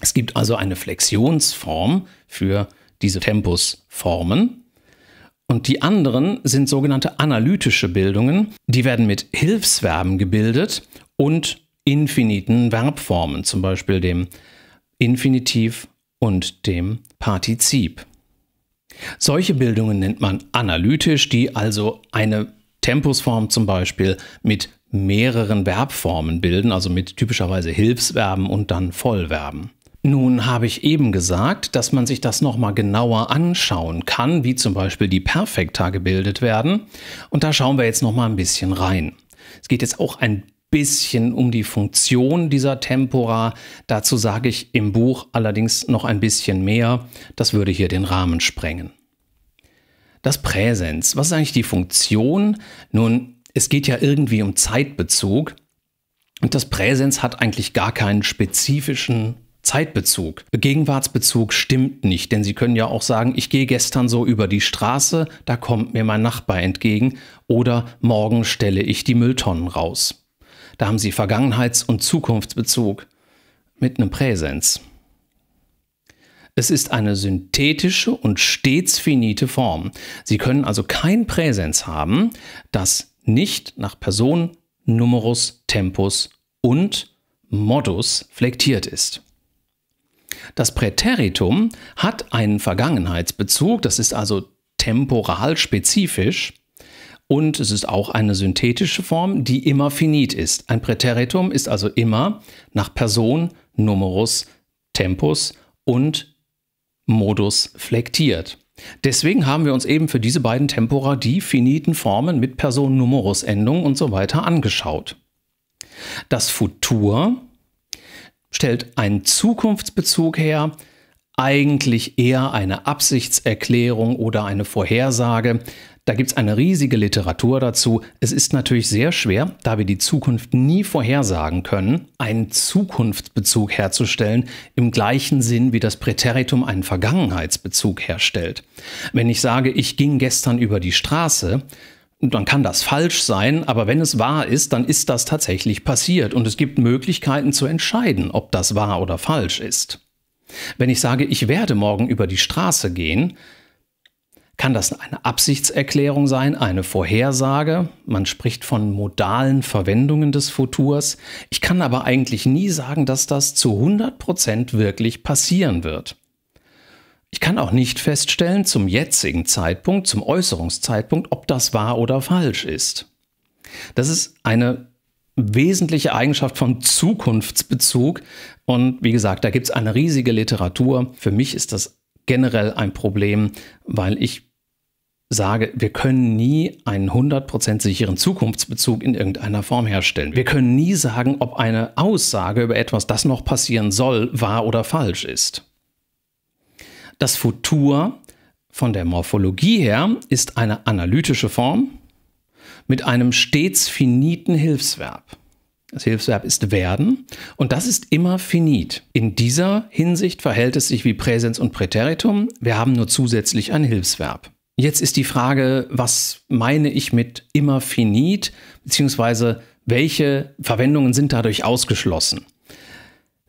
Es gibt also eine Flexionsform für diese Tempusformen. Und die anderen sind sogenannte analytische Bildungen. Die werden mit Hilfsverben gebildet und infiniten Verbformen, zum Beispiel dem Infinitiv und dem Partizip. Solche Bildungen nennt man analytisch, die also eine Tempusform zum Beispiel mit mehreren Verbformen bilden, also mit typischerweise Hilfsverben und dann Vollverben. Nun habe ich eben gesagt, dass man sich das nochmal genauer anschauen kann, wie zum Beispiel die Perfekta gebildet werden. Und da schauen wir jetzt nochmal ein bisschen rein. Es geht jetzt auch ein bisschen um die Funktion dieser Tempora. Dazu sage ich im Buch allerdings noch ein bisschen mehr. Das würde hier den Rahmen sprengen. Das Präsens. Was ist eigentlich die Funktion? Nun, es geht ja irgendwie um Zeitbezug. Und das Präsens hat eigentlich gar keinen spezifischen Zeitbezug. Gegenwartsbezug stimmt nicht, denn Sie können ja auch sagen, ich gehe gestern so über die Straße, da kommt mir mein Nachbar entgegen oder morgen stelle ich die Mülltonnen raus. Da haben sie Vergangenheits- und Zukunftsbezug mit einem Präsens. Es ist eine synthetische und stets finite Form. Sie können also kein Präsens haben, das nicht nach Person, Numerus, Tempus und Modus flektiert ist. Das Präteritum hat einen Vergangenheitsbezug, das ist also temporal spezifisch und es ist auch eine synthetische Form, die immer finit ist. Ein Präteritum ist also immer nach Person, Numerus, Tempus und Modus flektiert. Deswegen haben wir uns eben für diese beiden Tempora die finiten Formen mit Person, Numerus, Endung und so weiter angeschaut. Das Futur stellt einen Zukunftsbezug her, eigentlich eher eine Absichtserklärung oder eine Vorhersage. Da gibt es eine riesige Literatur dazu. Es ist natürlich sehr schwer, da wir die Zukunft nie vorhersagen können, einen Zukunftsbezug herzustellen, im gleichen Sinn wie das Präteritum einen Vergangenheitsbezug herstellt. Wenn ich sage, ich ging gestern über die Straße, dann kann das falsch sein, aber wenn es wahr ist, dann ist das tatsächlich passiert und es gibt Möglichkeiten zu entscheiden, ob das wahr oder falsch ist. Wenn ich sage, ich werde morgen über die Straße gehen, kann das eine Absichtserklärung sein, eine Vorhersage. Man spricht von modalen Verwendungen des Futurs. Ich kann aber eigentlich nie sagen, dass das zu 100% wirklich passieren wird. Ich kann auch nicht feststellen zum jetzigen Zeitpunkt, zum Äußerungszeitpunkt, ob das wahr oder falsch ist. Das ist eine wesentliche Eigenschaft von Zukunftsbezug und wie gesagt, da gibt es eine riesige Literatur. Für mich ist das generell ein Problem, weil ich sage, wir können nie einen 100% sicheren Zukunftsbezug in irgendeiner Form herstellen. Wir können nie sagen, ob eine Aussage über etwas, das noch passieren soll, wahr oder falsch ist. Das Futur von der Morphologie her ist eine analytische Form mit einem stets finiten Hilfsverb. Das Hilfsverb ist werden und das ist immer finit. In dieser Hinsicht verhält es sich wie Präsens und Präteritum. Wir haben nur zusätzlich ein Hilfsverb. Jetzt ist die Frage, was meine ich mit immer finit, beziehungsweise welche Verwendungen sind dadurch ausgeschlossen?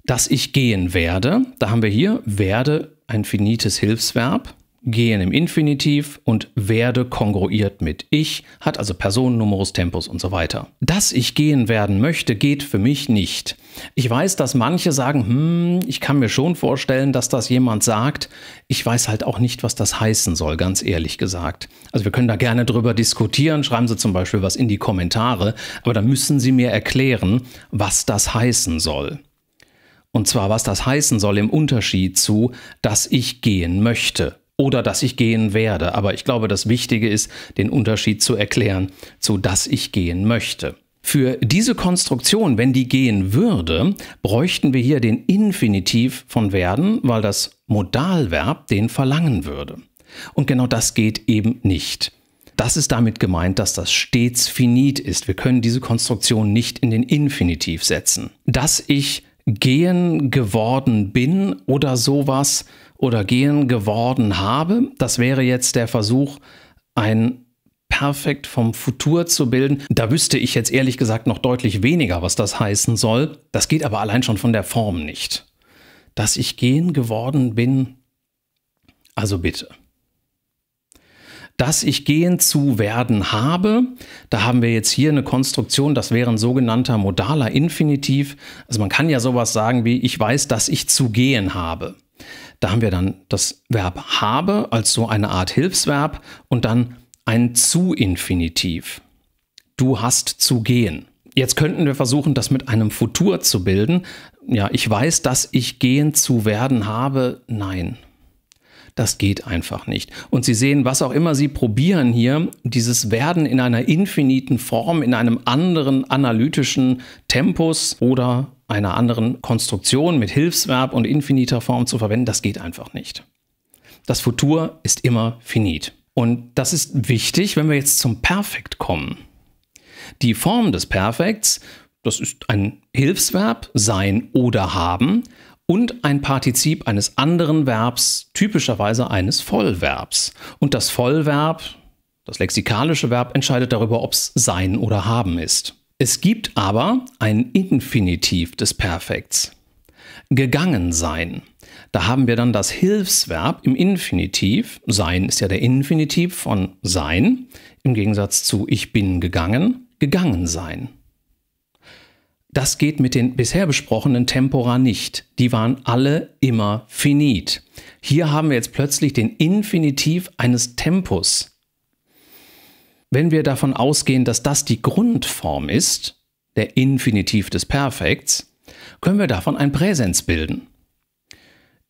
Dass ich gehen werde, da haben wir hier werde ein finites Hilfsverb gehen im Infinitiv und werde kongruiert mit ich, hat also Personen, Numerus, Tempus und so weiter. Dass ich gehen werden möchte, geht für mich nicht. Ich weiß, dass manche sagen, hm, ich kann mir schon vorstellen, dass das jemand sagt. Ich weiß halt auch nicht, was das heißen soll, ganz ehrlich gesagt. Also wir können da gerne drüber diskutieren, schreiben Sie zum Beispiel was in die Kommentare, aber da müssen Sie mir erklären, was das heißen soll. Und zwar, was das heißen soll im Unterschied zu, dass ich gehen möchte oder dass ich gehen werde. Aber ich glaube, das Wichtige ist, den Unterschied zu erklären, zu dass ich gehen möchte. Für diese Konstruktion, wenn die gehen würde, bräuchten wir hier den Infinitiv von werden, weil das Modalverb den verlangen würde. Und genau das geht eben nicht. Das ist damit gemeint, dass das stets finit ist. Wir können diese Konstruktion nicht in den Infinitiv setzen. Dass ich gehen geworden bin oder sowas oder gehen geworden habe. Das wäre jetzt der Versuch, ein perfekt vom Futur zu bilden. Da wüsste ich jetzt ehrlich gesagt noch deutlich weniger, was das heißen soll. Das geht aber allein schon von der Form nicht. Dass ich gehen geworden bin, also bitte dass ich gehen zu werden habe. Da haben wir jetzt hier eine Konstruktion, das wäre ein sogenannter modaler Infinitiv. Also man kann ja sowas sagen wie ich weiß, dass ich zu gehen habe. Da haben wir dann das Verb habe als so eine Art Hilfsverb und dann ein Zu-Infinitiv. Du hast zu gehen. Jetzt könnten wir versuchen, das mit einem Futur zu bilden. Ja, ich weiß, dass ich gehen zu werden habe. Nein, das geht einfach nicht. Und Sie sehen, was auch immer Sie probieren hier, dieses Werden in einer infiniten Form, in einem anderen analytischen Tempus oder einer anderen Konstruktion mit Hilfsverb und infiniter Form zu verwenden, das geht einfach nicht. Das Futur ist immer finit. Und das ist wichtig, wenn wir jetzt zum Perfekt kommen. Die Form des Perfekts, das ist ein Hilfsverb, sein oder haben, und ein Partizip eines anderen Verbs, typischerweise eines Vollverbs. Und das Vollverb, das lexikalische Verb, entscheidet darüber, ob es sein oder haben ist. Es gibt aber ein Infinitiv des Perfekts. Gegangen sein. Da haben wir dann das Hilfsverb im Infinitiv. Sein ist ja der Infinitiv von sein, im Gegensatz zu ich bin gegangen. Gegangen sein. Das geht mit den bisher besprochenen Tempora nicht. Die waren alle immer finit. Hier haben wir jetzt plötzlich den Infinitiv eines Tempus. Wenn wir davon ausgehen, dass das die Grundform ist, der Infinitiv des Perfekts, können wir davon ein Präsens bilden.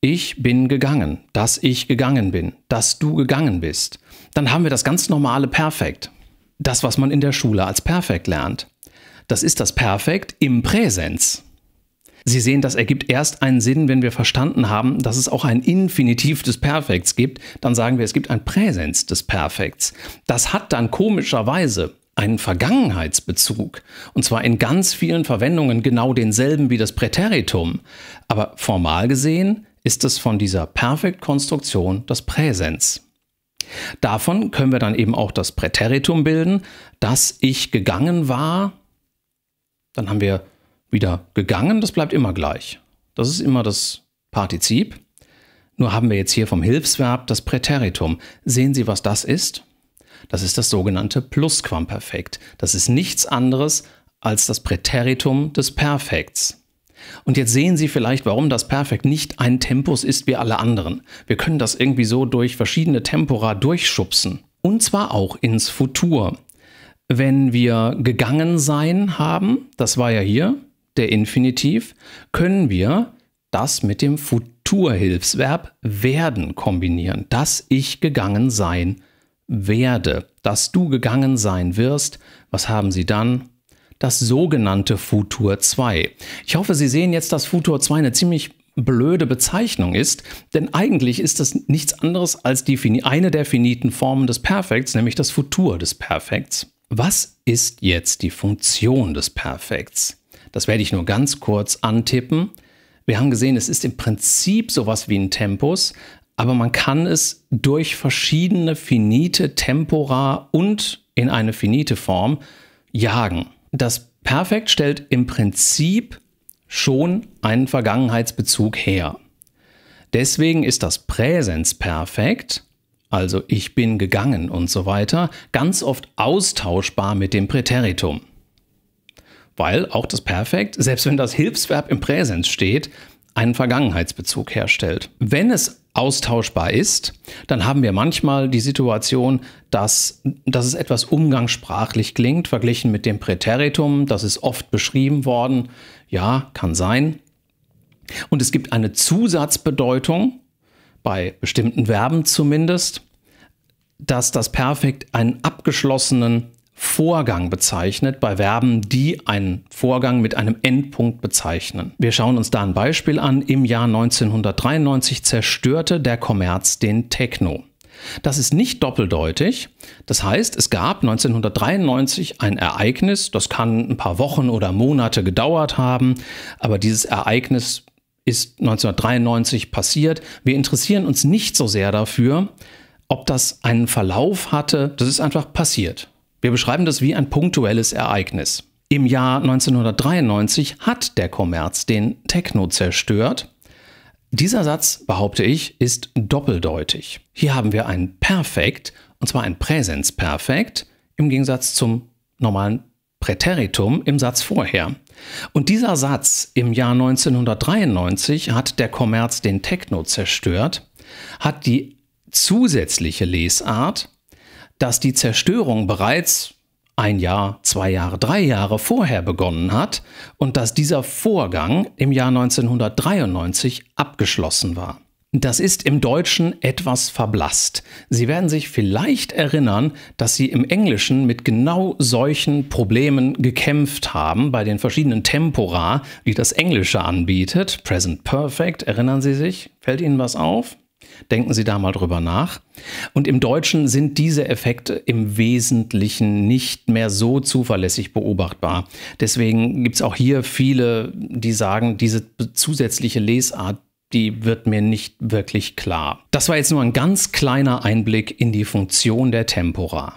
Ich bin gegangen, dass ich gegangen bin, dass du gegangen bist. Dann haben wir das ganz normale Perfekt. Das, was man in der Schule als Perfekt lernt. Das ist das Perfekt im Präsens. Sie sehen, das ergibt erst einen Sinn, wenn wir verstanden haben, dass es auch ein Infinitiv des Perfekts gibt. Dann sagen wir, es gibt ein Präsens des Perfekts. Das hat dann komischerweise einen Vergangenheitsbezug. Und zwar in ganz vielen Verwendungen genau denselben wie das Präteritum. Aber formal gesehen ist es von dieser Perfektkonstruktion das Präsens. Davon können wir dann eben auch das Präteritum bilden, dass ich gegangen war, dann haben wir wieder gegangen, das bleibt immer gleich. Das ist immer das Partizip. Nur haben wir jetzt hier vom Hilfsverb das Präteritum. Sehen Sie, was das ist? Das ist das sogenannte Plusquamperfekt. Das ist nichts anderes als das Präteritum des Perfekts. Und jetzt sehen Sie vielleicht, warum das Perfekt nicht ein Tempus ist wie alle anderen. Wir können das irgendwie so durch verschiedene Tempora durchschubsen. Und zwar auch ins Futur. Wenn wir gegangen sein haben, das war ja hier der Infinitiv, können wir das mit dem Futurhilfsverb werden kombinieren. Dass ich gegangen sein werde, dass du gegangen sein wirst. Was haben sie dann? Das sogenannte Futur 2. Ich hoffe, Sie sehen jetzt, dass Futur 2 eine ziemlich blöde Bezeichnung ist, denn eigentlich ist das nichts anderes als die, eine der finiten Formen des Perfekts, nämlich das Futur des Perfekts. Was ist jetzt die Funktion des Perfekts? Das werde ich nur ganz kurz antippen. Wir haben gesehen, es ist im Prinzip sowas wie ein Tempus, aber man kann es durch verschiedene finite Tempora und in eine finite Form jagen. Das Perfekt stellt im Prinzip schon einen Vergangenheitsbezug her. Deswegen ist das Präsensperfekt also ich bin gegangen und so weiter, ganz oft austauschbar mit dem Präteritum. Weil auch das Perfekt, selbst wenn das Hilfsverb im Präsens steht, einen Vergangenheitsbezug herstellt. Wenn es austauschbar ist, dann haben wir manchmal die Situation, dass, dass es etwas umgangssprachlich klingt, verglichen mit dem Präteritum, das ist oft beschrieben worden. Ja, kann sein. Und es gibt eine Zusatzbedeutung, bei bestimmten Verben zumindest, dass das Perfekt einen abgeschlossenen Vorgang bezeichnet, bei Verben, die einen Vorgang mit einem Endpunkt bezeichnen. Wir schauen uns da ein Beispiel an. Im Jahr 1993 zerstörte der Kommerz den Techno. Das ist nicht doppeldeutig. Das heißt, es gab 1993 ein Ereignis, das kann ein paar Wochen oder Monate gedauert haben, aber dieses Ereignis ist 1993 passiert. Wir interessieren uns nicht so sehr dafür, ob das einen Verlauf hatte. Das ist einfach passiert. Wir beschreiben das wie ein punktuelles Ereignis. Im Jahr 1993 hat der Kommerz den Techno zerstört. Dieser Satz, behaupte ich, ist doppeldeutig. Hier haben wir ein Perfekt, und zwar ein Präsensperfekt, im Gegensatz zum normalen Präteritum im Satz vorher. Und dieser Satz im Jahr 1993 hat der Kommerz den Techno zerstört, hat die zusätzliche Lesart, dass die Zerstörung bereits ein Jahr, zwei Jahre, drei Jahre vorher begonnen hat und dass dieser Vorgang im Jahr 1993 abgeschlossen war. Das ist im Deutschen etwas verblasst. Sie werden sich vielleicht erinnern, dass Sie im Englischen mit genau solchen Problemen gekämpft haben bei den verschiedenen Tempora, die das Englische anbietet. Present Perfect, erinnern Sie sich? Fällt Ihnen was auf? Denken Sie da mal drüber nach. Und im Deutschen sind diese Effekte im Wesentlichen nicht mehr so zuverlässig beobachtbar. Deswegen gibt es auch hier viele, die sagen, diese zusätzliche Lesart die wird mir nicht wirklich klar. Das war jetzt nur ein ganz kleiner Einblick in die Funktion der Tempora.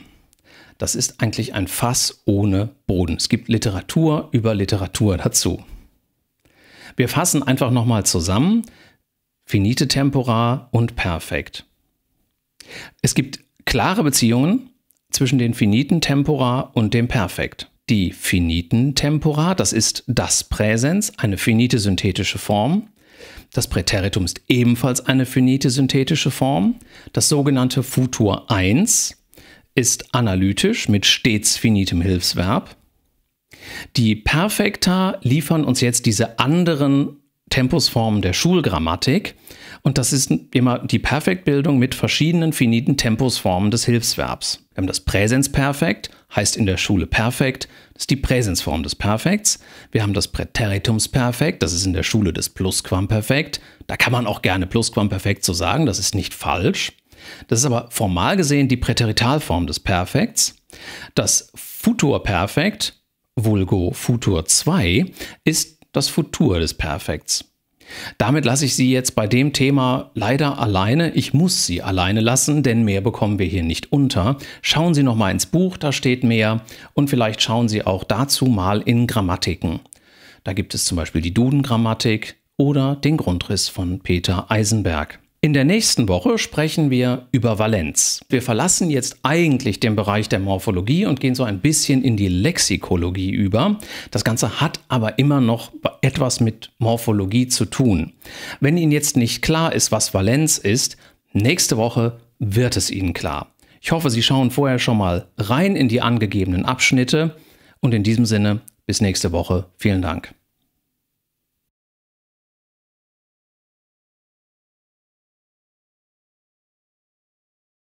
Das ist eigentlich ein Fass ohne Boden. Es gibt Literatur über Literatur dazu. Wir fassen einfach nochmal zusammen. Finite Tempora und Perfekt. Es gibt klare Beziehungen zwischen den finiten Tempora und dem Perfekt. Die finiten Tempora, das ist das Präsens, eine finite synthetische Form. Das Präteritum ist ebenfalls eine finite synthetische Form. Das sogenannte Futur 1 ist analytisch mit stets finitem Hilfsverb. Die Perfekta liefern uns jetzt diese anderen Tempusformen der Schulgrammatik. Und das ist immer die Perfektbildung mit verschiedenen finiten Tempusformen des Hilfsverbs. Wir haben das Präsensperfekt, heißt in der Schule perfekt ist die Präsensform des Perfekts. Wir haben das Präteritumsperfekt, das ist in der Schule das Plusquamperfekt. Da kann man auch gerne Plusquamperfekt so sagen, das ist nicht falsch. Das ist aber formal gesehen die Präteritalform des Perfekts. Das Futurperfekt, vulgo Futur 2, ist das Futur des Perfekts. Damit lasse ich Sie jetzt bei dem Thema leider alleine. Ich muss Sie alleine lassen, denn mehr bekommen wir hier nicht unter. Schauen Sie noch mal ins Buch, da steht mehr. Und vielleicht schauen Sie auch dazu mal in Grammatiken. Da gibt es zum Beispiel die Duden-Grammatik oder den Grundriss von Peter Eisenberg. In der nächsten Woche sprechen wir über Valenz. Wir verlassen jetzt eigentlich den Bereich der Morphologie und gehen so ein bisschen in die Lexikologie über. Das Ganze hat aber immer noch etwas mit Morphologie zu tun. Wenn Ihnen jetzt nicht klar ist, was Valenz ist, nächste Woche wird es Ihnen klar. Ich hoffe, Sie schauen vorher schon mal rein in die angegebenen Abschnitte und in diesem Sinne bis nächste Woche. Vielen Dank.